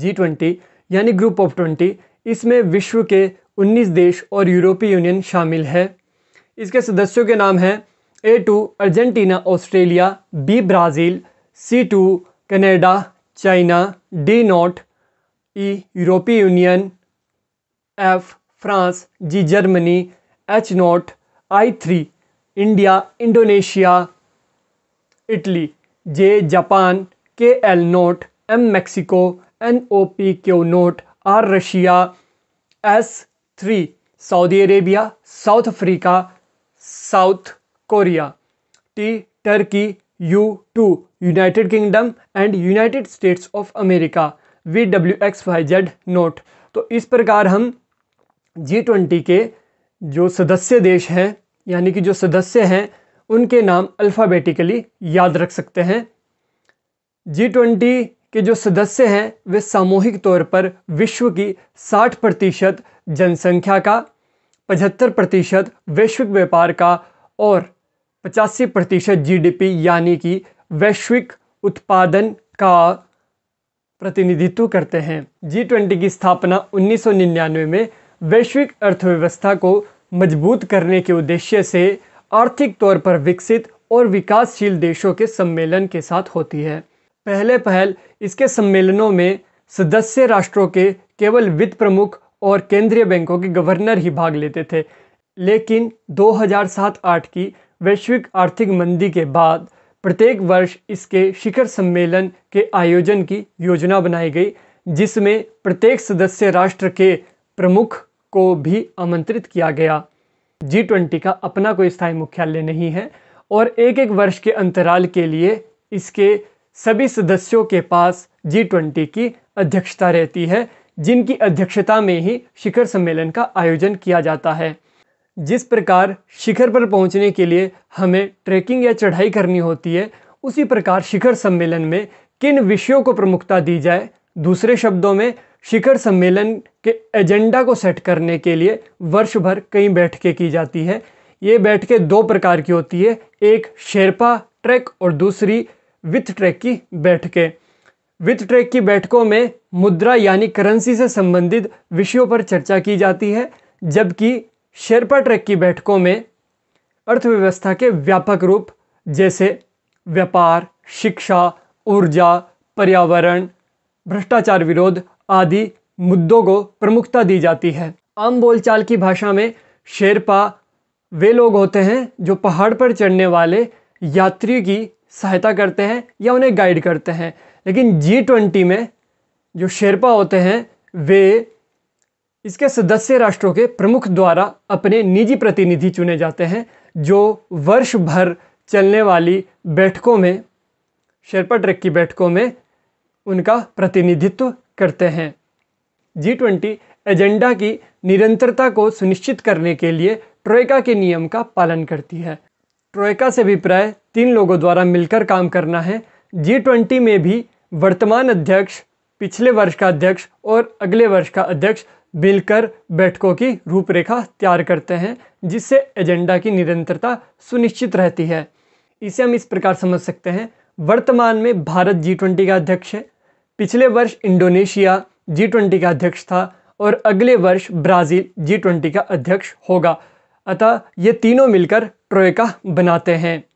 जी twenty यानी group of twenty इसमें विश्व के 19 देश और यूरोपीय यूनियन शामिल है इसके सदस्यों के नाम हैं A two Argentina Australia B Brazil C two Canada China D not E e, यूरोपीय union F France G Germany H not I three India Indonesia Italy J Japan K L not M Mexico N O P Q not R Russia S three Saudi Arabia South Africa South Korea T Turkey U two United Kingdom and United States of America V W X Y Z note तो इस प्रकार हम G twenty के जो सदस्य देश हैं यानी कि जो सदस्य हैं उनके नाम अल्फ़ाबेटिकली याद रख सकते हैं जी ट्वेंटी कि जो सदस्य हैं वे सामूहिक तौर पर विश्व की 60 प्रतिशत जनसंख्या का 75 प्रतिशत वैश्विक व्यापार का और पचासी प्रतिशत जी यानी कि वैश्विक उत्पादन का प्रतिनिधित्व करते हैं जी ट्वेंटी की स्थापना 1999 में वैश्विक अर्थव्यवस्था को मजबूत करने के उद्देश्य से आर्थिक तौर पर विकसित और विकासशील देशों के सम्मेलन के साथ होती है पहले पहल इसके सम्मेलनों में सदस्य राष्ट्रों के केवल वित्त प्रमुख और केंद्रीय बैंकों के गवर्नर ही भाग लेते थे लेकिन 2007-8 की वैश्विक आर्थिक मंदी के बाद प्रत्येक वर्ष इसके शिखर सम्मेलन के आयोजन की योजना बनाई गई जिसमें प्रत्येक सदस्य राष्ट्र के प्रमुख को भी आमंत्रित किया गया जी ट्वेंटी का अपना कोई स्थायी मुख्यालय नहीं है और एक एक वर्ष के अंतराल के लिए इसके सभी सदस्यों के पास जी ट्वेंटी की अध्यक्षता रहती है जिनकी अध्यक्षता में ही शिखर सम्मेलन का आयोजन किया जाता है जिस प्रकार शिखर पर पहुंचने के लिए हमें ट्रैकिंग या चढ़ाई करनी होती है उसी प्रकार शिखर सम्मेलन में किन विषयों को प्रमुखता दी जाए दूसरे शब्दों में शिखर सम्मेलन के एजेंडा को सेट करने के लिए वर्ष भर कई बैठकें की जाती है ये बैठकें दो प्रकार की होती है एक शेरपा ट्रैक और दूसरी विथ ट्रैक की बैठकें विथ ट्रैक की बैठकों में मुद्रा यानी करेंसी से संबंधित विषयों पर चर्चा की जाती है जबकि शेरपा ट्रैक की बैठकों में अर्थव्यवस्था के व्यापक रूप जैसे व्यापार शिक्षा ऊर्जा पर्यावरण भ्रष्टाचार विरोध आदि मुद्दों को प्रमुखता दी जाती है आम बोलचाल की भाषा में शेरपा वे लोग होते हैं जो पहाड़ पर चढ़ने वाले यात्री की सहायता करते हैं या उन्हें गाइड करते हैं लेकिन जी ट्वेंटी में जो शेरपा होते हैं वे इसके सदस्य राष्ट्रों के प्रमुख द्वारा अपने निजी प्रतिनिधि चुने जाते हैं जो वर्ष भर चलने वाली बैठकों में शेरपा ट्रैक की बैठकों में उनका प्रतिनिधित्व करते हैं जी ट्वेंटी एजेंडा की निरंतरता को सुनिश्चित करने के लिए ट्रोयका के नियम का पालन करती है ट्रोयका से अभिप्राय तीन लोगों द्वारा मिलकर काम करना है जी ट्वेंटी में भी वर्तमान अध्यक्ष पिछले वर्ष का अध्यक्ष और अगले वर्ष का अध्यक्ष मिलकर बैठकों की रूपरेखा तैयार करते हैं जिससे एजेंडा की निरंतरता सुनिश्चित रहती है इसे हम इस प्रकार समझ सकते हैं वर्तमान में भारत जी ट्वेंटी का अध्यक्ष है पिछले वर्ष इंडोनेशिया जी ट्वेंटी का अध्यक्ष था और अगले वर्ष ब्राज़ील जी ट्वेंटी का अध्यक्ष होगा अतः ये तीनों मिलकर ट्रोयका बनाते हैं